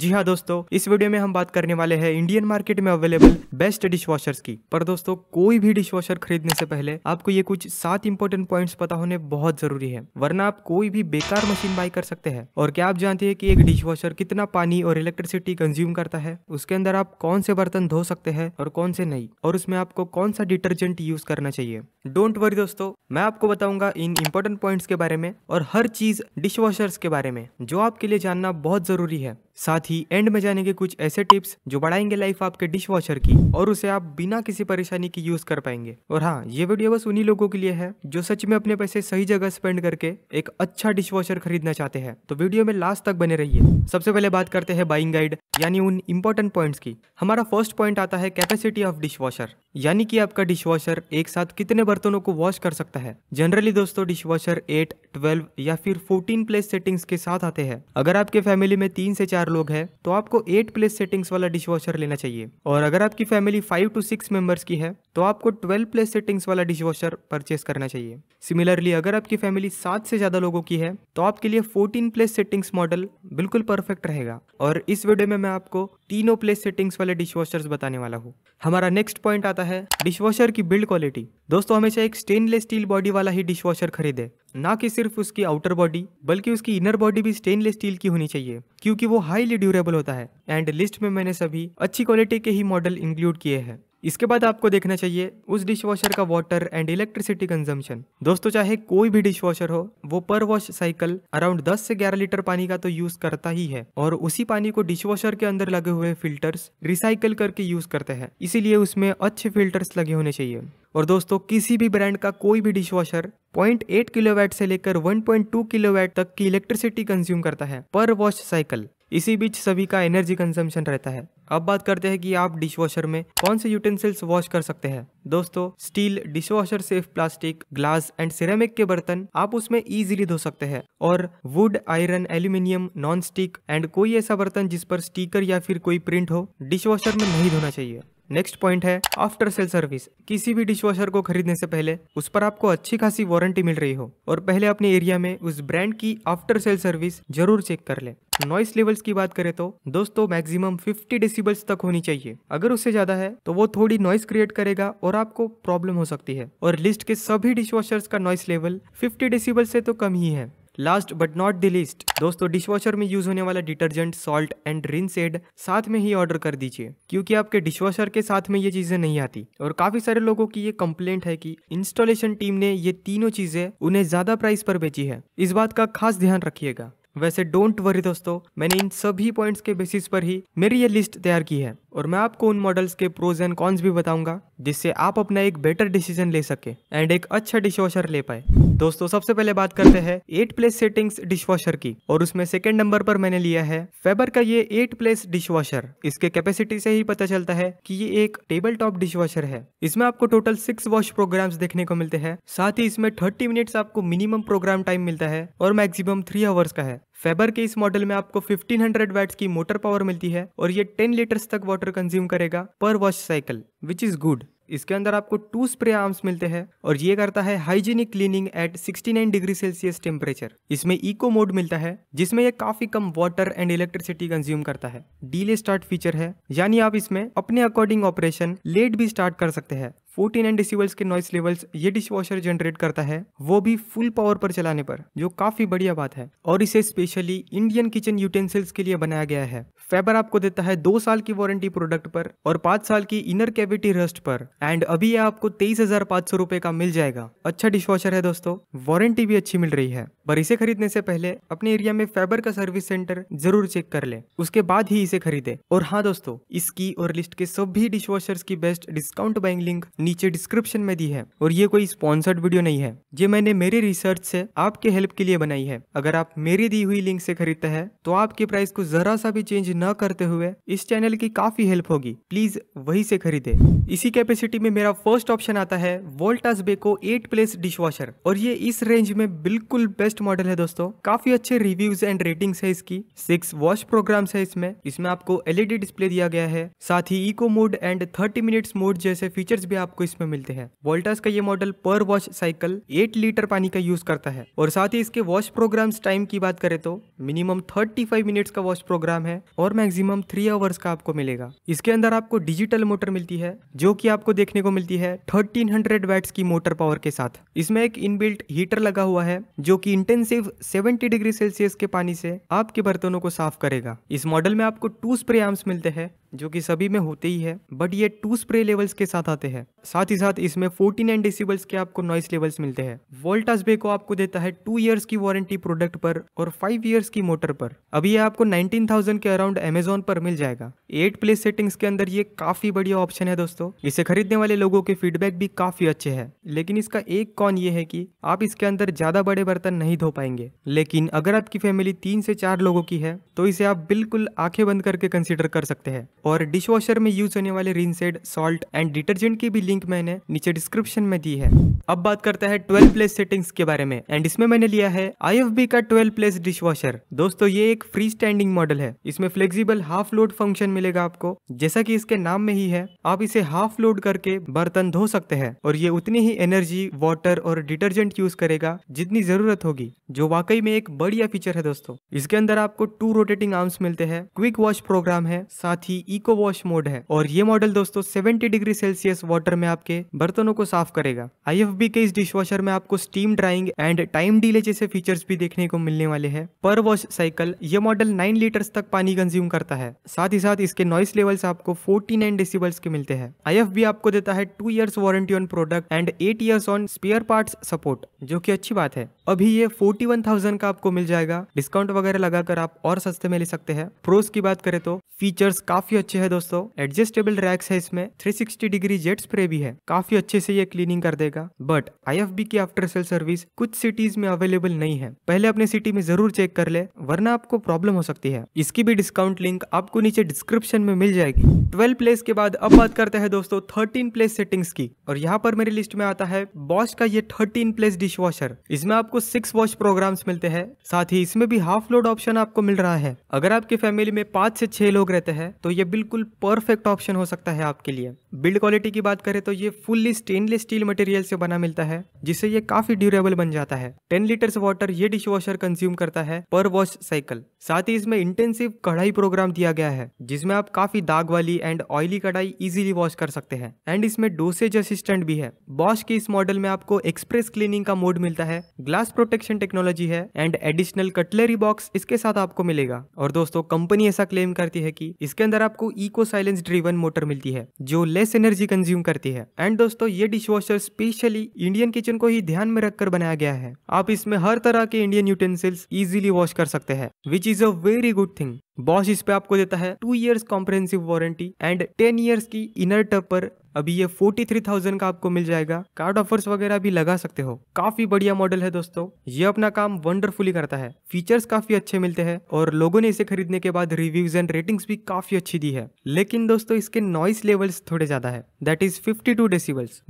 जी हाँ दोस्तों इस वीडियो में हम बात करने वाले हैं इंडियन मार्केट में अवेलेबल बेस्ट वॉशर्स की पर दोस्तों कोई भी डिशवाशर खरीदने से पहले आपको ये कुछ सात इंपॉर्टेंट पॉइंट्स पता होने बहुत जरूरी है वरना आप कोई भी बेकार मशीन बाय कर सकते हैं और क्या आप जानते हैं कि एक वॉशर कितना पानी और इलेक्ट्रिसिटी कंज्यूम करता है उसके अंदर आप कौन से बर्तन धो सकते हैं और कौन से नहीं और उसमें आपको कौन सा डिटर्जेंट यूज करना चाहिए डोंट वरी दोस्तों मैं आपको बताऊंगा इन इंपॉर्टेंट पॉइंट्स के बारे में और हर चीज वॉशर्स के बारे में जो आपके लिए जानना बहुत जरूरी है साथ ही एंड में जानेंगे कुछ ऐसे टिप्स जो बढ़ाएंगे लाइफ आपके डिश वॉशर की और उसे आप बिना किसी परेशानी की यूज कर पाएंगे और हाँ ये वीडियो बस उन्हीं लोगों के लिए है जो सच में अपने पैसे सही जगह स्पेंड करके एक अच्छा डिश वॉशर खरीदना चाहते हैं तो वीडियो में लास्ट तक बने रहिए सबसे पहले बात करते हैं बाइंग गाइड यानी उन इंपॉर्टेंट पॉइंट की हमारा फर्स्ट पॉइंट आता है कैपेसिटी ऑफ डिश वॉशर यानी की आपका डिश वॉशर एक साथ कितने बर्तनों को वॉश कर सकता है जनरली दोस्तों डिश वॉशर एट ट्वेल्व या फिर फोर्टीन प्लेस सेटिंग्स के साथ आते हैं अगर आपके फैमिली में तीन से चार चार लोग हैं तो आपको एट प्लेस सेटिंग्स वाला डिशवॉशर लेना चाहिए और अगर आपकी family five two six members की है तो आपको ट्वेल्व प्लेस सेटिंग्स वाला डिशवॉशर परचेस करना चाहिए सिमिलरली अगर आपकी फैमिली सात से ज़्यादा लोगों की है तो आपके लिए फोर्टीन प्लेस सेटिंग्स मॉडल बिल्कुल परफेक्ट रहेगा और इस वीडियो में मैं आपको तीनों प्लेस सेटिंग्स वाले डिशवॉशर्स बताने वाला हूँ हमारा नेक्स्ट पॉइंट आता है डिशवॉशर की बिल्ड क्वालिटी दोस्तों हमेशा एक स्टेनलेस स्टील बॉडी वाला ही डिशवॉशर खरीदे ना कि सिर्फ उसकी आउटर बॉडी बल्कि उसकी इनर बॉडी भी स्टेनलेस स्टील की होनी चाहिए क्योंकि वो हाईली ड्यूरेबल होता है एंड लिस्ट में मैंने सभी अच्छी क्वालिटी के ही मॉडल इंक्लूड किए हैं इसके बाद आपको देखना चाहिए उस डिश वॉशर का वाटर एंड इलेक्ट्रिसिटी कंजम्पशन दोस्तों चाहे कोई भी डिश वॉशर हो वो पर वॉश साइकिल अराउंड 10 से 11 लीटर पानी का तो यूज करता ही है और उसी पानी को डिश वॉशर के अंदर लगे हुए फिल्टर्स रिसाइकल करके यूज करते हैं इसीलिए उसमें अच्छे फिल्टर्स लगे होने चाहिए और दोस्तों किसी भी ब्रांड का कोई भी डिश वॉशर 0.8 किलोवाट से लेकर 1.2 किलोवाट तक की इलेक्ट्रिसिटी कंज्यूम करता है पर वॉश साइकिल इसी बीच सभी का एनर्जी कंजम्पशन रहता है अब बात करते हैं कि आप डिशवॉशर में कौन से यूटेंसिल्स वॉश कर सकते हैं दोस्तों steel dishwasher safe plastic glass and ceramic के बर्तन आप उसमें इजीली धो सकते हैं और wood iron aluminium non stick and कोई ऐसा बर्तन जिस पर स्टीकर या फिर कोई प्रिंट हो वॉशर में नहीं धोना चाहिए नेक्स्ट पॉइंट है आफ्टर सेल सर्विस किसी भी डिशवॉशर को खरीदने से पहले उस पर आपको अच्छी खासी वारंटी मिल रही हो और पहले अपने एरिया में उस ब्रांड की आफ्टर सेल सर्विस जरूर चेक कर ले नॉइस लेवल्स की बात करें तो दोस्तों मैक्सिमम 50 डेसिबल्स तक होनी चाहिए अगर उससे ज्यादा है तो वो थोड़ी नॉइस क्रिएट करेगा और आपको प्रॉब्लम हो सकती है और लिस्ट के सभी डिशवॉशर्स का नॉइस लेवल 50 डेसिबल से तो कम ही है last but not the list दोस्तों डिशवॉशर में यूज होने वाला detergent salt and rinse aid साथ में ही ऑर्डर कर दीजिए क्योंकि आपके डिशवॉशर के साथ में ये चीजें नहीं आती और काफी सारे लोगों की ये कंप्लेंट है कि इंस्टॉलेशन टीम ने ये तीनों चीजें उन्हें ज्यादा प्राइस पर बेची है इस बात का खास ध्यान रखिएगा वैसे डोंट वरी दोस्तों मैंने इन सभी पॉइंट्स के बेसिस पर ही मेरी ये लिस्ट तैयार की है और मैं आपको उन मॉडल्स के प्रोज एंड कॉन्स भी बताऊंगा जिससे आप अपना एक बेटर डिसीजन ले सके एंड एक अच्छा वॉशर ले पाए दोस्तों सबसे पहले बात करते हैं एट प्लेस सेटिंग्स वॉशर की और उसमें सेकंड नंबर पर मैंने लिया है फेबर का ये एट प्लेस वॉशर इसके कैपेसिटी से ही पता चलता है कि ये एक टेबल टॉप वॉशर है इसमें आपको टोटल सिक्स वॉश प्रोग्राम देखने को मिलते हैं साथ ही इसमें थर्टी मिनट्स आपको मिनिमम प्रोग्राम टाइम मिलता है और मैक्सिमम थ्री आवर्स का है फेबर के इस मॉडल में आपको 1500 हंड्रेड वैट्स की मोटर पावर मिलती है और ये 10 लीटर्स तक वाटर कंज्यूम करेगा पर wash cycle which is good इसके अंदर आपको टू स्प्रे आर्म्स मिलते हैं और ये करता है hygienic cleaning at 69 degree Celsius temperature इसमें इको मोड मिलता है जिसमें ये काफी कम वाटर एंड इलेक्ट्रिसिटी कंज्यूम करता है डीले स्टार्ट फीचर है यानी आप इसमें अपने अकॉर्डिंग ऑपरेशन लेट भी स्टार्ट कर सकते हैं 14 डेसिबल्स के नॉइस लेवल्स ये डिश वॉशर जनरेट करता है वो भी फुल पावर पर चलाने पर जो काफी बढ़िया बात है और इसे स्पेशली इंडियन किचन यूटेंसिल्स के लिए बनाया गया है फेबर आपको देता है दो साल की वारंटी प्रोडक्ट पर और पांच साल की इनर कैविटी रस्ट पर एंड अभी यह आपको तेईस हजार पाँच सौ रुपए का मिल जाएगा अच्छा डिश वॉशर है दोस्तों वारंटी भी अच्छी मिल रही है पर इसे खरीदने से पहले अपने एरिया में फेबर का सर्विस सेंटर जरूर चेक कर ले उसके बाद ही इसे खरीदे और हाँ दोस्तों इसकी और लिस्ट के सभी डिश वॉशर्स की बेस्ट डिस्काउंट बाइंग लिंक नीचे डिस्क्रिप्शन में दी है और ये कोई स्पॉन्सर्ड वीडियो नहीं है ये मैंने मेरे रिसर्च से आपके हेल्प के लिए बनाई है अगर आप मेरी दी हुई लिंक से खरीदते हैं तो आपके प्राइस को जरा सा भी चेंज न करते हुए इस चैनल की काफी हेल्प होगी प्लीज वही से खरीदे इसी कैपेसिटी में मेरा फर्स्ट ऑप्शन आता है Voltas Beko eight place dishwasher और ये इस रेंज में बिल्कुल बेस्ट मॉडल है दोस्तों काफी अच्छे रिव्यूज एंड रेटिंग्स है इसकी सिक्स वॉश प्रोग्राम्स है इसमें इसमें आपको एलईडी डिस्प्ले e दिया गया है साथ ही eco mode and thirty minutes mode जैसे फीचर्स भी आपको आपको इसमें मिलते हैं वोल्टास का ये मॉडल पर वॉश साइकिल एट लीटर पानी का यूज करता है और साथ ही इसके वॉश प्रोग्राम्स टाइम की बात करें तो मिनिमम थर्टी फाइव मिनट्स का वॉश प्रोग्राम है और मैक्सिमम थ्री आवर्स का आपको मिलेगा इसके अंदर आपको डिजिटल मोटर मिलती है जो की आपको देखने को मिलती है थर्टीन हंड्रेड की मोटर पावर के साथ इसमें एक इनबिल्ट हीटर लगा हुआ है जो की इंटेंसिव सेवेंटी डिग्री सेल्सियस के पानी से आपके बर्तनों को साफ करेगा इस मॉडल में आपको टू स्प्रे आर्म्स मिलते हैं जो कि सभी में होते ही है बट ये टू स्प्रे लेवल्स के साथ आते हैं साथ ही साथ इसमें 49 डेसीबल्स के आपको नॉइस लेवल्स मिलते हैं वोल्टास बे को आपको देता है टू ईयर्स की वारंटी प्रोडक्ट पर और फाइव ईयर्स की मोटर पर अभी ये आपको 19,000 के अराउंड अमेजोन पर मिल जाएगा एट प्लेस सेटिंग्स के अंदर ये काफी बढ़िया ऑप्शन है दोस्तों इसे खरीदने वाले लोगों के फीडबैक भी काफी अच्छे है लेकिन इसका एक कॉन ये है की आप इसके अंदर ज्यादा बड़े बर्तन नहीं धो पाएंगे लेकिन अगर आपकी फैमिली तीन से चार लोगों की है तो इसे आप बिल्कुल आंखें बंद करके कंसिडर कर सकते हैं और डिश वॉशर में यूज होने वाले रिनसेड सॉल्ट एंड डिटर्जेंट की भी लिंक मैंने नीचे डिस्क्रिप्शन में दी है अब बात करता है ट्वेल्व प्लेस सेटिंग्स के बारे में एंड इसमें मैंने लिया है आई का ट्वेल्व प्लेस डिश वॉशर दोस्तों ये एक फ्री स्टैंडिंग मॉडल है इसमें फ्लेक्सिबल हाफ लोड फंक्शन मिलेगा आपको जैसा की इसके नाम में ही है आप इसे हाफ लोड करके बर्तन धो सकते हैं और ये उतनी ही एनर्जी वाटर और डिटर्जेंट यूज करेगा जितनी जरूरत होगी जो वाकई में एक बढ़िया फीचर है दोस्तों इसके अंदर आपको टू रोटेटिंग आर्म्स मिलते हैं क्विक वॉश प्रोग्राम है साथ ही इको वॉश मोड है और ये मॉडल दोस्तों 70 डिग्री सेल्सियस वाटर में आपके बर्तनों को साफ करेगा आई के इस डिश वॉशर में आपको steam drying and time delay जैसे फीचर्स भी देखने को मिलने वाले हैं पर वॉश साइकिल ये मॉडल 9 लीटर्स तक पानी कंज्यूम करता है साथ ही साथ इसके नॉइस लेवल्स आपको फोर्टी नाइन डेसिबल्स के मिलते हैं आई आपको देता है two years warranty on product and eight years on spare part support जो की अच्छी बात है अभी ये फोर्टी वन थाउजेंड का आपको मिल जाएगा डिस्काउंट वगैरह लगाकर आप और सस्ते में ले सकते हैं प्रोस की बात करें तो फीचर्स काफी अच्छे है दोस्तों एडजस्टेबल रैक्स है इसमें 360 डिग्री जेट स्प्रे भी है काफी अच्छे से ये क्लीनिंग कर देगा बट आई की आफ्टर सेल सर्विस कुछ सिटीज में अवेलेबल नहीं है पहले अपने सिटी में जरूर चेक कर ले वरना आपको प्रॉब्लम हो सकती है इसकी भी डिस्काउंट लिंक आपको नीचे डिस्क्रिप्शन में मिल जाएगी ट्वेल्व प्लेस के बाद अब बात करते हैं दोस्तों थर्टीन प्लेस सेटिंग्स की और यहाँ पर मेरी लिस्ट में आता है बॉस का ये थर्टीन प्लेस डिश वॉशर इसमें आपको सिक्स वॉश प्रोग्राम मिलते हैं साथ ही इसमें भी हाफ लोड ऑप्शन आपको मिल रहा है अगर आपकी फैमिली में पाँच से छह लोग रहते हैं तो ये बिल्कुल परफेक्ट ऑप्शन हो सकता है आपके लिए बिल्ड क्वालिटी की बात करें तो ये फुल्ली स्टेनलेस स्टील मटेरियल से बना मिलता है जिससे ये काफी ड्यूरेबल बन जाता है टेन लीटर वाटर ये डिश वॉशर कंज्यूम करता है पर वॉश साइकिल साथ ही इसमें इंटेंसिव कढ़ाई प्रोग्राम दिया गया है जिसमें आप काफी दाग वाली एंड ऑयली कढ़ाई इजिली वॉश कर सकते हैं एंड इसमें डोसेज असिस्टेंट भी है बॉश के इस मॉडल में आपको एक्सप्रेस क्लीनिंग का मोड मिलता है ग्लास प्रोटेक्शन टेक्नोलॉजी है एंड एडिशनल कटलरी बॉक्स इसके साथ आपको मिलेगा और दोस्तों कंपनी ऐसा क्लेम करती है कि इसके अंदर आप आपको इको साइलेंस ड्रीवन मोटर मिलती है जो लेस एनर्जी कंज्यूम करती है एंड दोस्तों ये dish washer specially Indian kitchen को ही ध्यान में रखकर बनाया गया है आप इसमें हर तरह के इंडियन यूटेंसिल्स इजिली वॉश कर सकते हैं which is a very good thing Bosch इस पे आपको देता है two years comprehensive warranty and ten years की इनर टपर अभी ये 43,000 का आपको मिल जाएगा कार्ड ऑफर्स वगैरह भी लगा सकते हो काफी बढ़िया मॉडल है दोस्तों ये अपना काम वंडरफुली करता है फीचर्स काफी अच्छे मिलते हैं और लोगों ने इसे खरीदने के बाद रिव्यूज एंड रेटिंग्स भी काफी अच्छी दी है लेकिन दोस्तों इसके नॉइस लेवल्स थोड़े ज्यादा है that is fifty two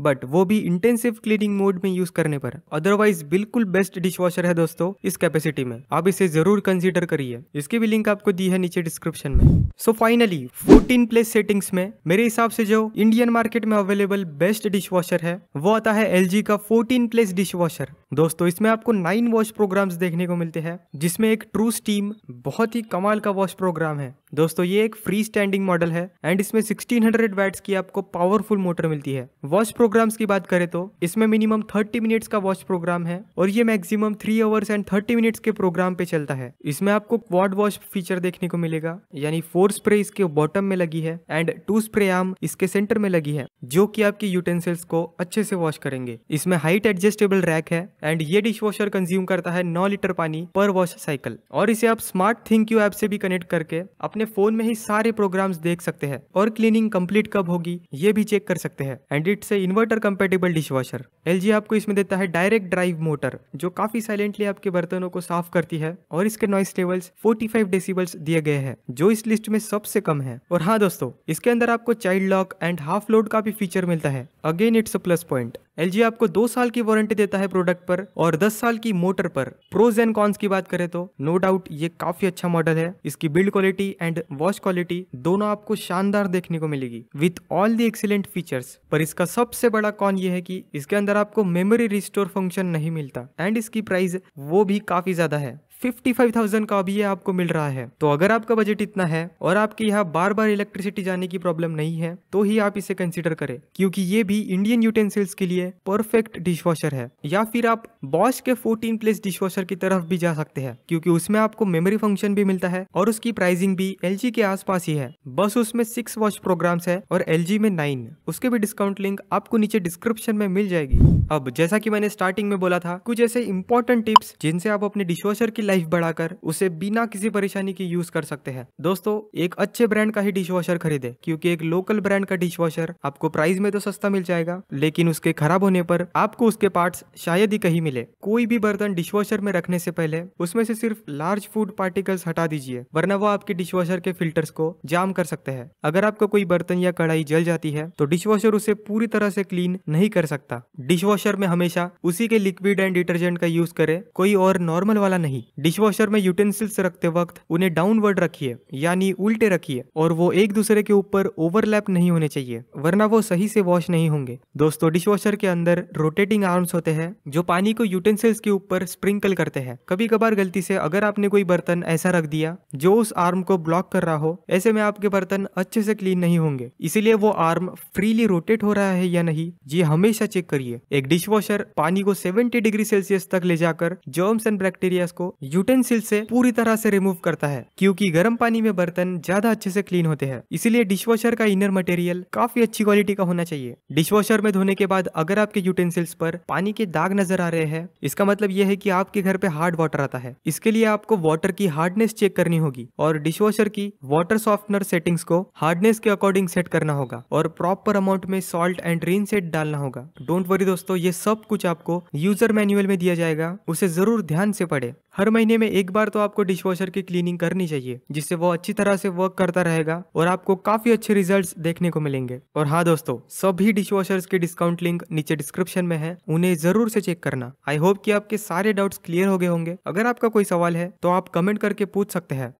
but वो भी इंटेंसिव क्लीनिंग मोड में यूज करने पर अदरवाइज बिल्कुल बेस्ट वॉशर है दोस्तों इस कैपेसिटी में आप इसे जरूर कंसिडर करिए इसकी भी लिंक आपको दी है नीचे डिस्क्रिप्शन में so finally fourteen place settings में मेरे हिसाब से जो इंडियन मार्केट मार्केट में अवेलेबल बेस्ट डिश वॉशर है वो आता है एल का फोर्टीन प्लेस डिश वॉशर दोस्तों इसमें आपको नाइन वॉश प्रोग्राम्स देखने को मिलते हैं जिसमें एक ट्रू स्टीम बहुत ही कमाल का वॉश प्रोग्राम है दोस्तों ये एक फ्री स्टैंडिंग मॉडल है एंड इसमें 1600 वैट्स की आपको पावरफुल मोटर मिलती है वॉश प्रोग्राम्स की बात करें तो इसमें मिनिमम 30 मिनट्स का वॉश प्रोग्राम है और ये मैक्सिमम 3 आवर्स एंड 30 मिनट्स के प्रोग्राम पे चलता है इसमें आपको क्वाड वॉश फीचर देखने को मिलेगा यानी फोर स्प्रे इसके बॉटम में लगी है एंड टू स्प्रे आर्म इसके सेंटर में लगी है हैं जो कि आपकी यूटेंसिल्स को अच्छे से वॉश करेंगे इसमें हाइट एडजस्टेबल रैक है एंड ये डिश वॉशर कंज्यूम करता है नौ लीटर पानी पर वॉश साइकिल और इसे आप स्मार्ट थिंक यू ऐप से भी कनेक्ट करके अपने फोन में ही सारे प्रोग्राम देख सकते हैं और क्लीनिंग कम्प्लीट कब होगी ये भी चेक कर सकते हैं and it's a inverter compatible dish washer एल आपको इसमें देता है डायरेक्ट ड्राइव मोटर जो काफी साइलेंटली आपके बर्तनों को साफ करती है और इसके नॉइस लेवल्स 45 डेसीबल्स दिए गए हैं जो इस लिस्ट में सबसे कम है और हाँ दोस्तों इसके अंदर आपको child lock and half load का भी फीचर मिलता है again it's a plus point एल आपको दो साल की वारंटी देता है प्रोडक्ट पर और दस साल की मोटर पर प्रोज एंड कॉन्स की बात करें तो नो डाउट ये काफी अच्छा मॉडल है इसकी build quality and watch quality दोनों आपको शानदार देखने को मिलेगी with all the excellent features पर इसका सबसे बड़ा कॉन ये है कि इसके अंदर आपको मेमोरी रिस्टोर फंक्शन नहीं मिलता एंड इसकी प्राइस वो भी काफी ज्यादा है फिफ्टी फाइव थाउजेंड का अभी ये आपको मिल रहा है तो अगर आपका बजट इतना है और आपके यहाँ बार बार इलेक्ट्रिसिटी जाने की प्रॉब्लम नहीं है तो ही आप इसे कंसिडर करें क्योंकि ये भी इंडियन यूटेंसिल्स के लिए परफेक्ट डिशवाशर है या फिर आप बॉश के फोर्टीन प्लेस वॉशर की तरफ भी जा सकते हैं क्योंकि उसमें आपको मेमोरी फंक्शन भी मिलता है और उसकी प्राइसिंग भी एल के आस ही है बस उसमें सिक्स वॉश प्रोग्राम्स है और एल में नाइन उसके भी डिस्काउंट लिंक आपको नीचे डिस्क्रिप्शन में मिल जाएगी अब जैसा की मैंने स्टार्टिंग में बोला था कुछ ऐसे इंपॉर्टेंट टिप्स जिनसे आप अपने डिशवॉशर की लाइफ बढ़ाकर उसे बिना किसी परेशानी के यूज कर सकते हैं दोस्तों एक अच्छे ब्रांड का ही डिश वॉशर खरीदे क्यूँकी एक लोकल ब्रांड का डिश वॉशर आपको प्राइस में तो सस्ता मिल जाएगा लेकिन उसके खराब होने पर आपको उसके पार्ट शायद ही कहीं मिले कोई भी बर्तन वॉशर में रखने से पहले उसमें से सिर्फ लार्ज फूड पार्टिकल्स हटा दीजिए वरना वो आपके डिश वॉशर के फिल्टर्स को जाम कर सकते हैं अगर आपका कोई बर्तन या कढ़ाई जल जाती है तो डिश वॉशर उसे पूरी तरह से क्लीन नहीं कर सकता डिश वॉशर में हमेशा उसी के लिक्विड एंड डिटर्जेंट का यूज करें कोई और नॉर्मल वाला नहीं डिशवॉशर में यूटेंसिल्स रखते वक्त उन्हें डाउनवर्ड रखिए यानी उल्टे रखिए और वो एक दूसरे के ऊपर ओवरलैप नहीं होने चाहिए वरना वो सही से वॉश नहीं होंगे दोस्तों डिशवॉशर के अंदर रोटेटिंग आर्म्स होते हैं जो पानी को यूटेंसिल्स के ऊपर स्प्रिंकल करते हैं कभी कभार गलती से अगर आपने कोई बर्तन ऐसा रख दिया जो उस आर्म को ब्लॉक कर रहा हो ऐसे में आपके बर्तन अच्छे से क्लीन नहीं होंगे इसीलिए वो आर्म फ्रीली रोटेट हो रहा है या नहीं ये हमेशा चेक करिए एक डिशवॉशर पानी को सेवेंटी डिग्री सेल्सियस तक ले जाकर जर्म्स एंड बैक्टीरिया को यूटेंसिल से पूरी तरह से रिमूव करता है क्योंकि गर्म पानी में बर्तन ज्यादा अच्छे से क्लीन होते हैं इसीलिए डिशवॉशर का इनर मटेरियल काफी अच्छी क्वालिटी का होना चाहिए डिशवॉशर में धोने के बाद अगर आपके यूटेंसिल्स पर पानी के दाग नजर आ रहे हैं इसका मतलब यह है कि आपके घर पे हार्ड वाटर आता है इसके लिए आपको वाटर की हार्डनेस चेक करनी होगी और डिशवॉशर की वाटर सॉफ्टनर सेटिंग्स को हार्डनेस के अकॉर्डिंग सेट करना होगा और प्रॉपर अमाउंट में सॉल्ट एंड रेन सेट डालना होगा डोंट वरी दोस्तों ये सब कुछ आपको यूजर मैनुअल में दिया जाएगा उसे जरूर ध्यान से पढ़े हर महीने में एक बार तो आपको डिशवॉशर की क्लीनिंग करनी चाहिए जिससे वो अच्छी तरह से वर्क करता रहेगा और आपको काफी अच्छे रिजल्ट देखने को मिलेंगे और हाँ दोस्तों सभी डिशवॉशर्स के डिस्काउंट लिंक नीचे डिस्क्रिप्शन में है उन्हें जरूर से चेक करना आई होप की आपके सारे डाउट्स क्लियर हो गए होंगे अगर आपका कोई सवाल है तो आप कमेंट करके पूछ सकते हैं